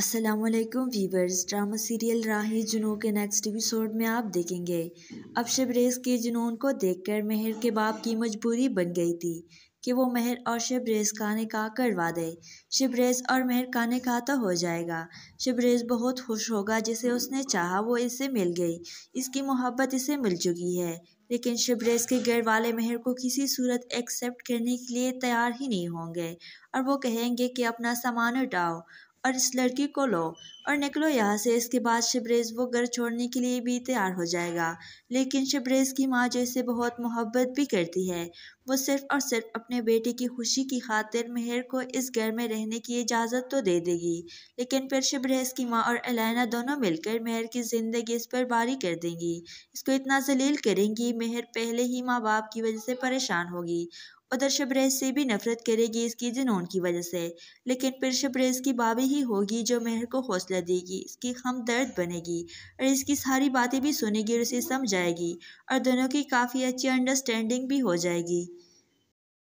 Aslam viewers drama serial Rahe Junoon के next episode में आप देखेंगे अब शबरेज़ के जुनून को देखकर मेहर के बाप की मजबूरी बन गई थी कि वो मेहर और शबरेज़ का निकाह करवा दे शबरेज़ और मेहर का निकाह तो हो जाएगा शबरेज़ बहुत खुश होगा जिसे उसने चाहा वो इससे मिल गई इसकी मोहब्बत इसे मिल चुकी है लेकिन शबरेज़ के घर वाले मेहर को किसी सूरत एक्सेप्ट करने के लिए तैयार ही नहीं होंगे और वो कहेंगे कि अपना सामान उठाओ और इस लड़की को लो और निकलो यहाँ से इसके बाद शबरेज वो घर छोड़ने के लिए भी तैयार हो जाएगा लेकिन शबरेज की माँ जैसे बहुत मोहब्बत भी करती है वो सिर्फ और सिर्फ अपने बेटे की खुशी की खातिर मेहर को इस घर में रहने की इजाज़त तो दे देगी लेकिन फिर शबरेज की माँ और अलैना दोनों मिलकर मेहर की ज़िंदगी इस पर बारी कर देंगी इसको इतना जलील करेंगी मेहर पहले ही माँ बाप की वजह से परेशान होगी उधर शबरेज से भी नफरत करेगी इसकी जुनून की वजह से लेकिन फिर शबरेज की बाबी ही होगी जो मेहर को हौसला देगी इसकी हम दर्द बनेगी और इसकी सारी बातें भी सुनेगी और उसे आएगी और दोनों की काफ़ी अच्छी अंडरस्टैंडिंग भी हो जाएगी